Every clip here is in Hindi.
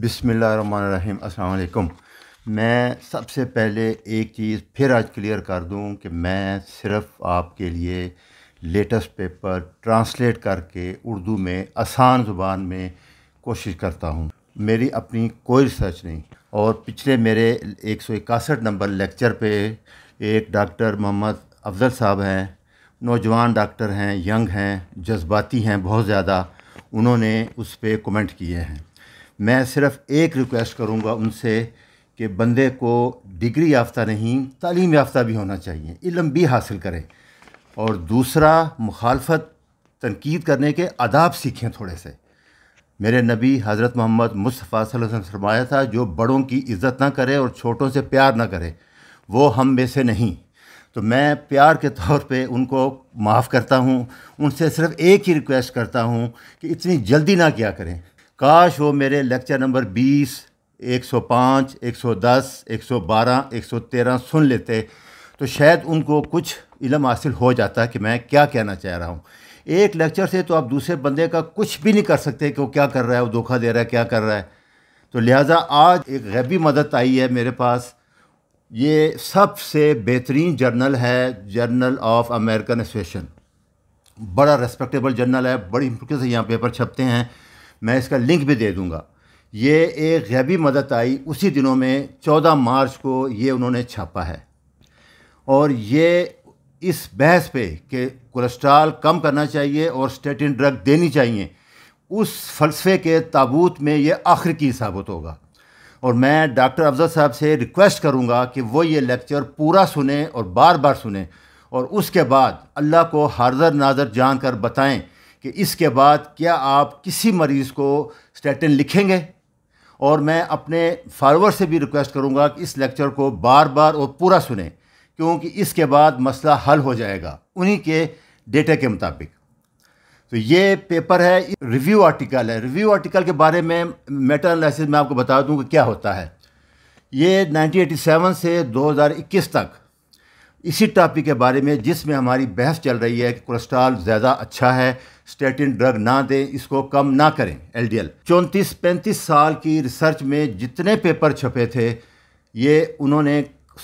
बिसमीम् अल्लाम मैं सबसे पहले एक चीज़ फिर आज क्लियर कर दूं कि मैं सिर्फ़ आपके लिए लेटेस्ट पेपर ट्रांसलेट करके उर्दू में आसान ज़ुबान में कोशिश करता हूं। मेरी अपनी कोई रिसर्च नहीं और पिछले मेरे एक सौ इकसठ नंबर लेक्चर पे एक डॉक्टर मोहम्मद अफजल साहब हैं नौजवान डॉक्टर हैं यंग हैं जज्बाती हैं बहुत ज़्यादा उन्होंने उस पर कमेंट किए हैं मैं सिर्फ़ एक रिक्वेस्ट करूँगा उनसे कि बंदे को डिग्री याफ्ता नहीं तालीम याफ्ता भी होना चाहिए इलम भी हासिल करें और दूसरा मुखालफत तनकीद करने के आदाब सीखें थोड़े से मेरे नबी हज़रत मोहम्मद मुस्तफ़ा वसल्लम फरमाया था जो बड़ों की इज़्ज़त ना करे और छोटों से प्यार ना करे वो हम में से नहीं तो मैं प्यार के तौर पे उनको माफ़ करता हूँ उनसे सिर्फ़ एक ही रिक्वेस्ट करता हूँ कि इतनी जल्दी ना किया करें काश वो मेरे लेक्चर नंबर 20, 105, 110, 112, 113 सुन लेते तो शायद उनको कुछ इलम हासिल हो जाता कि मैं क्या कहना चाह रहा हूँ एक लेक्चर से तो आप दूसरे बंदे का कुछ भी नहीं कर सकते कि वो क्या कर रहा है वो धोखा दे रहा है क्या कर रहा है तो लिहाजा आज एक गैबी मदद आई है मेरे पास ये सबसे बेहतरीन जर्नल है जर्नल ऑफ अमेरिकन एसोसिएशन बड़ा रेस्पेक्टेबल जर्नल है बड़ी मुश्किल से यहाँ पेपर छपते हैं मैं इसका लिंक भी दे दूँगा ये एक गैबी मदद आई उसी दिनों में 14 मार्च को ये उन्होंने छापा है और ये इस बहस पे कि कोलेस्ट्रॉल कम करना चाहिए और स्टेटिन ड्रग देनी चाहिए उस फलसफे के ताबूत में ये आखिर की साबित होगा और मैं डॉक्टर अफजल साहब से रिक्वेस्ट करूँगा कि वो ये लेक्चर पूरा सुने और बार बार सुने और उसके बाद अल्लाह को हाजर नाजर जान कर बताएँ कि इसके बाद क्या आप किसी मरीज़ को स्टेटिन लिखेंगे और मैं अपने फॉलोअर से भी रिक्वेस्ट करूँगा कि इस लेक्चर को बार बार और पूरा सुने क्योंकि इसके बाद मसला हल हो जाएगा उन्हीं के डेटा के मुताबिक तो ये पेपर है रिव्यू आर्टिकल है रिव्यू आर्टिकल के बारे में मेटा एनालिसिस में आपको बता दूँ कि क्या होता है ये 1987 से 2021 तक इसी टॉपिक के बारे में जिसमें हमारी बहस चल रही है कि कोलेस्ट्रॉल ज़्यादा अच्छा है स्टेटिन ड्रग ना दें इसको कम ना करें एल डी एल चौंतीस पैंतीस साल की रिसर्च में जितने पेपर छपे थे ये उन्होंने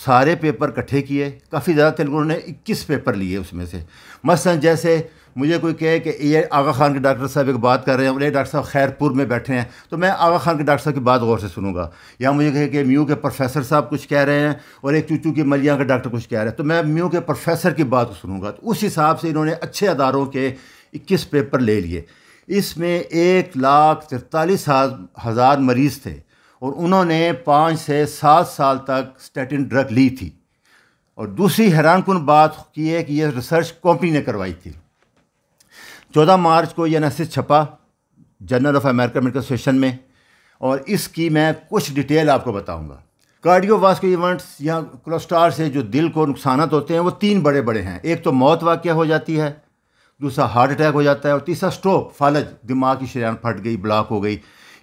सारे पेपर इकट्ठे किए काफ़ी ज़्यादा थे उन्होंने इक्कीस पेपर लिए उसमें से मसलन जैसे मुझे कोई कहे कि ये आगा खान के डॉक्टर साहब एक बात कर रहे हैं और ये डॉक्टर साहब खैरपुर में बैठे हैं तो मैं आगा खान के डॉक्टर साहब की बात गौर से सुनूंगा या मुझे कहे कि म्यू के प्रोफेसर साहब कुछ कह रहे हैं और एक चूचू के मलिया का डॉक्टर कुछ कह रहे हैं तो मैं म्यू के प्रोफेसर की बात सुनूंगा तो उस हिसाब से इन्होंने अच्छे अदारों के इक्कीस पेपर ले लिए इसमें एक लाख तिरतालीस हज़ार मरीज़ थे और उन्होंने पाँच से सात साल तक स्टेटिन ड्रग ली थी और दूसरी हैरानकुन बात की है कि यह रिसर्च कंपनी ने करवाई थी चौदह मार्च को यह नसिस छपा journal of American medical association में और इसकी मैं कुछ डिटेल आपको बताऊंगा कार्डियोवास्कुलर इवेंट्स या कोलेस्ट्रॉल से जो दिल को नुकसान होते हैं वो तीन बड़े बड़े हैं एक तो मौत वाक्य हो जाती है दूसरा हार्ट अटैक हो जाता है और तीसरा स्ट्रोक फालज दिमाग की शरीर फट गई ब्लॉक हो गई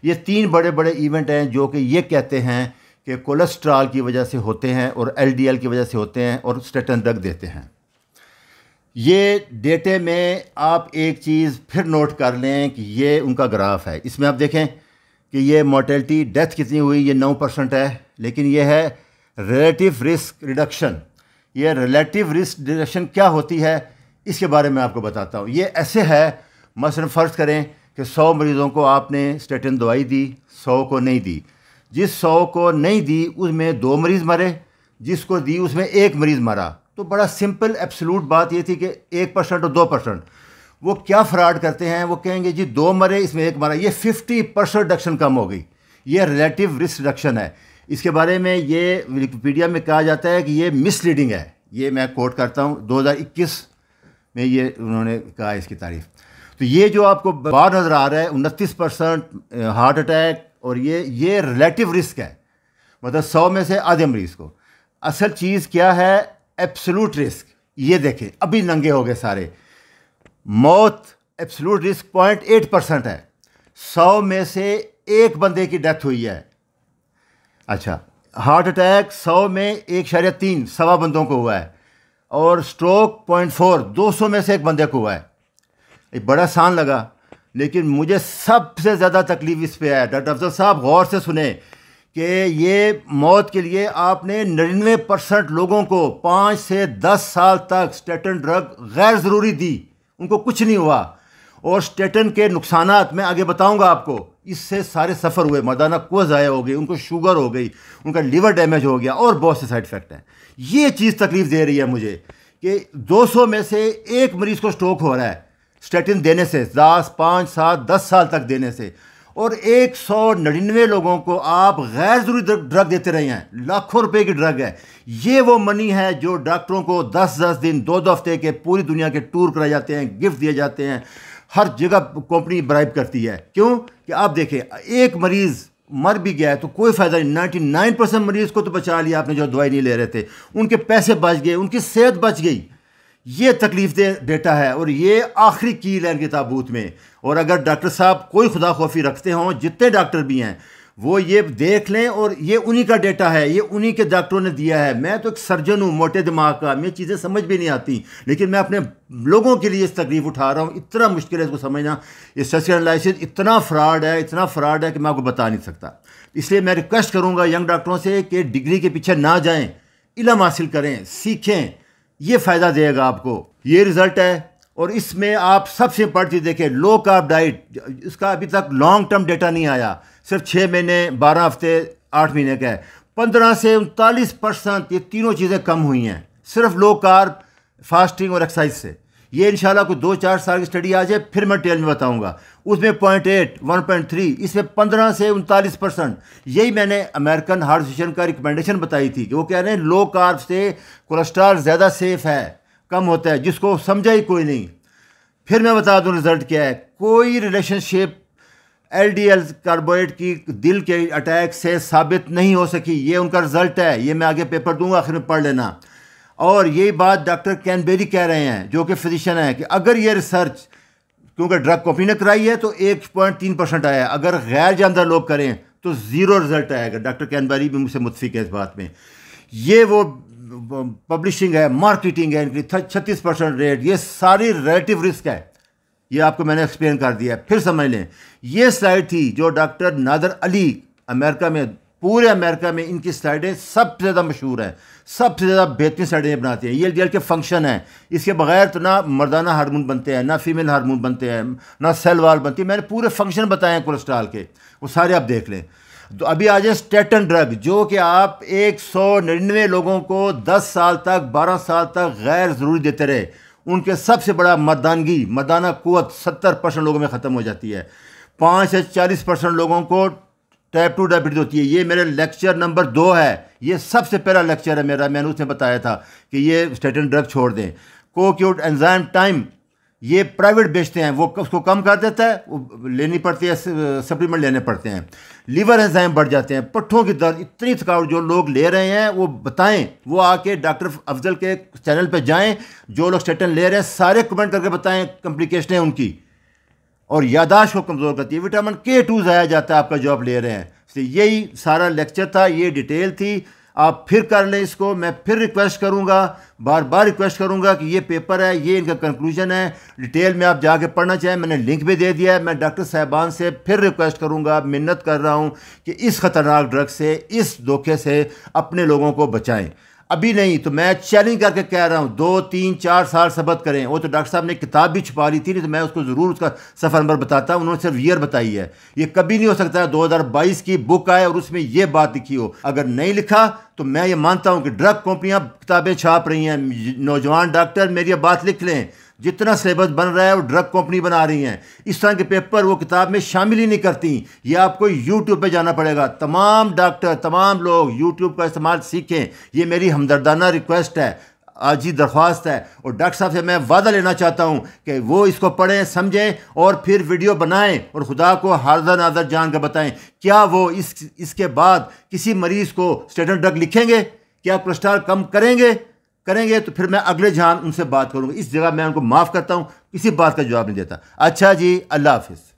ये तीन बड़े बड़े इवेंट हैं जो कि ये कहते हैं कि कोलेस्ट्रॉल की वजह से होते हैं और एल की वजह से होते हैं और स्टेटन रख देते हैं ये डेटे में आप एक चीज़ फिर नोट कर लें कि ये उनका ग्राफ है इसमें आप देखें कि ये मोर्टेलिटी डेथ कितनी हुई ये नौ परसेंट है लेकिन ये है रिलेटिव रिस्क रिडक्शन ये रिलेटिव रिस्क रिडक्शन क्या होती है इसके बारे में आपको बताता हूँ ये ऐसे है मसलन फ़र्ज़ करें कि सौ मरीज़ों को आपने स्टेटिन दवाई दी सौ को नहीं दी जिस सौ को नहीं दी उसमें दो मरीज़ मरे जिसको दी उसमें एक मरीज़ मरा तो बड़ा सिंपल एब्सलूट बात ये थी कि एक परसेंट और दो परसेंट वो क्या फ्रॉड करते हैं वो कहेंगे जी दो मरे इसमें एक मरा ये फिफ्टी परसेंट रिडक्शन कम हो गई ये रिलेटिव रिस्क रिडक्शन है इसके बारे में ये विकिपीडिया में कहा जाता है कि ये मिसलीडिंग है ये मैं कोट करता हूँ 2021 में ये उन्होंने कहा इसकी तारीफ तो ये जो आपको बार नज़र आ रहा है उनतीस परसेंट हार्ट अटैक और ये ये रिलेटिव रिस्क है मतलब सौ में से आधे मरीज़ को असल चीज़ क्या है एब्सोलूट रिस्क ये देखें अभी नंगे हो गए सारे मौत absolute risk point eight percent है सौ में से एक बंदे की डेथ हुई है अच्छा हार्ट अटैक सौ में एक शर्या तीन सवा बंदों को हुआ है और स्ट्रोक पॉइंट फोर दो सौ में से एक बंदे को हुआ है एक बड़ा आसान लगा लेकिन मुझे सबसे ज़्यादा तकलीफ इस पर है डॉक्टर अफजल साहब गौर से सुने कि ये मौत के लिए आपने नड़िनवे परसेंट लोगों को पाँच से दस साल तक स्टेटन ड्रग गैर ज़रूरी दी उनको कुछ नहीं हुआ और स्टेटन के नुकसान मैं आगे बताऊंगा आपको इससे सारे सफ़र हुए मर्दाना को ज़ाया हो गई उनको शुगर हो गई उनका लीवर डैमेज हो गया और बहुत से साइड इफ़ेक्ट हैं ये चीज़ तकलीफ़ दे रही है मुझे कि 200 में से एक मरीज़ को स्ट्रोक हो रहा है स्टेटिन देने से दस पाँच सात दस साल तक देने से और एक सौ नड़िनवे लोगों को आप गैर ज़रूरी ड्रग देते रहे हैं लाखों रुपए की ड्रग है ये वो मनी है जो डॉक्टरों को दस दस दिन दो दो हफ्ते के पूरी दुनिया के टूर कराए जाते हैं गिफ्ट दिए जाते हैं हर जगह कंपनी ब्राइब करती है क्यों कि आप देखें एक मरीज़ मर भी गया है तो कोई फ़ायदा नहीं नाइन्टी नाइन परसेंट मरीज़ को तो बचा लिया आपने जो दवाई नहीं ले रहे थे उनके पैसे बच गए उनकी सेहत बच गई ये तकलीफ दे बेटा है और ये आखिरी कील है इनके ताबूत में और अगर डॉक्टर साहब कोई खुदा खौफी रखते हों जितने डॉक्टर भी हैं वो ये देख लें और ये उन्हीं का डेटा है ये उन्हीं के डॉक्टरों ने दिया है मैं तो एक सर्जन हूँ मोटे दिमाग का मैं चीज़ें समझ भी नहीं आती लेकिन मैं अपने लोगों के लिए इस तकलीफ उठा रहा हूँ इतना मुश्किल है इसको समझना ये स्टेशन एनालिसिस इतना फ्रॉड है इतना फ्रॉड है कि मैं आपको बता नहीं सकता इसलिए मैं रिक्वेस्ट करूँगा यंग डॉक्टरों से कि डिग्री के पीछे ना जाएँ इलम हासिल करें सीखें ये फ़ायदा देगा आपको ये रिज़ल्ट है और इसमें आप सबसे बड़ी चीज़ देखें लो कार्ब डाइट इसका अभी तक लॉन्ग टर्म डेटा नहीं आया सिर्फ छः महीने बारह हफ्ते आठ महीने का है पंद्रह से उनतालीस परसेंट ये तीनों चीज़ें कम हुई हैं सिर्फ लो कार्ब फास्टिंग और एक्सरसाइज से ये शाला को दो चार साल की स्टडी आ जाए फिर मैं डिटेल में बताऊंगा उसमें point eight one point three इसमें पंद्रह से उनतालीस परसेंट यही मैंने अमेरिकन हार्ट एसोसिएशन का रिकमेंडेशन बताई थी कि वो कह रहे हैं लो कार्ब से कोलेस्ट्रॉल ज़्यादा सेफ है कम होता है जिसको समझा ही कोई नहीं फिर मैं बता दूँ रिज़ल्ट क्या है कोई relationship L D L carbohydrate की दिल के अटैक से साबित नहीं हो सकी ये उनका रिज़ल्ट है ये मैं आगे पेपर दूंगा आखिर में पढ़ लेना और ये बात डॉक्टर कैनबेरी कह रहे हैं जो कि फिजिशियन हैं कि अगर ये रिसर्च क्योंकि ड्रग कॉपी ने कराई है तो एक पॉइंट तीन परसेंट आया अगर गैर जानदार लोग करें तो ज़ीरो रिजल्ट आएगा डॉक्टर कैनबेरी भी मुझसे मुतफिक है इस बात में ये वो पब्लिशिंग है मार्केटिंग है इनकी छत्तीस परसेंट रेट ये सारी रिलेटिव रिस्क है ये आपको मैंने एक्सप्लेन कर दिया है फिर समझ लें ये स्लाइड थी जो डॉक्टर नादर अली अमेरिका में पूरे अमेरिका में इनकी स्लाइडें सबसे ज़्यादा मशहूर हैं सबसे ज़्यादा बेहतरीन स्लाइडें बनाती हैं ये एल के फंक्शन हैं इसके बगैर तो ना मर्दाना हारमोन बनते हैं ना फीमेल हारमोन बनते हैं ना सेल वाल बनती है मैंने पूरे फंक्शन बताए हैं कोलेस्ट्रॉल के वो सारे आप देख लें तो अभी आ जाए स्टेटन ड्रग जो कि आप एक सौ लोगों को दस साल तक बारह साल तक गैर ज़रूरी देते रहे उनके सबसे बड़ा मर्दानगी मर्दाना कुत सत्तर परसेंट लोगों में ख़त्म हो जाती है पाँच से चालीस परसेंट लोगों को टाइप टू डायबिटीज़ होती है ये मेरे लेक्चर नंबर दो है ये सबसे पहला लेक्चर है मेरा मैंने उसमें बताया था कि ये स्टेटिन ड्रग छोड़ दें कोक्यूट एंजाइम टाइम ये प्राइवेट बेचते हैं वो उसको कम कर देता है वो लेनी पड़ती है सप्लीमेंट लेने पड़ते हैं लीवर एंजाइम बढ़ जाते हैं पट्ठों की दर्द इतनी थकावट जो लोग ले रहे हैं वो बताएं वो आके डॉक्टर अफजल के चैनल पे जाएं जो लोग स्टेटन ले रहे हैं सारे कमेंट करके बताएं कम्प्लिकेशनें उनकी और यादाश्त को कमज़ोर करती है विटामिन के टू ज़ाया जाता है आपका जो आप ले रहे हैं तो यही सारा लेक्चर था ये डिटेल थी आप फिर कर लें इसको मैं फिर रिक्वेस्ट करूंगा बार बार रिक्वेस्ट करूंगा कि ये पेपर है ये इनका कंक्लूजन है डिटेल में आप जाके पढ़ना चाहें मैंने लिंक भी दे दिया है मैं डॉक्टर साहबान से फिर रिक्वेस्ट करूंगा मिन्नत कर रहा हूं कि इस ख़तरनाक ड्रग से इस धोखे से अपने लोगों को बचाएं अभी नहीं तो मैं चैलेंज करके कह रहा हूँ दो तीन चार साल सबक करें वो तो डॉक्टर साहब ने किताब भी छुपा ली थी नहीं तो मैं उसको ज़रूर उसका सफ़र नंबर बताता हूँ उन्होंने सिर्फ ईयर बताई है ये कभी नहीं हो सकता दो हज़ार बाईस की बुक आए और उसमें ये बात लिखी हो अगर नहीं लिखा तो मैं ये मानता हूँ कि ड्रग कंपनियाँ किताबें छाप रही हैं नौजवान डॉक्टर मेरी बात लिख लें जितना सिलेबस बन रहा है वो ड्रग कंपनी बना रही हैं इस तरह के पेपर वो किताब में शामिल ही नहीं करती ये आपको यूट्यूब पे जाना पड़ेगा तमाम डॉक्टर तमाम लोग यूट्यूब का इस्तेमाल सीखें ये मेरी हमदर्दाना रिक्वेस्ट है आजी दरख्वास्त है और डॉक्टर साहब से मैं वादा लेना चाहता हूँ कि वो इसको पढ़ें समझें और फिर वीडियो बनाएं और ख़ुदा को हारदा नाजर जान कर बताएं क्या वो इस इसके बाद किसी मरीज़ को स्टेटन ड्रग लिखेंगे क्या कोलेस्ट्रॉल कम करेंगे करेंगे तो फिर मैं अगले जहान उनसे बात करूँगा इस जगह मैं उनको माफ़ करता हूँ किसी बात का जवाब नहीं देता अच्छा जी अल्लाह हाफिज़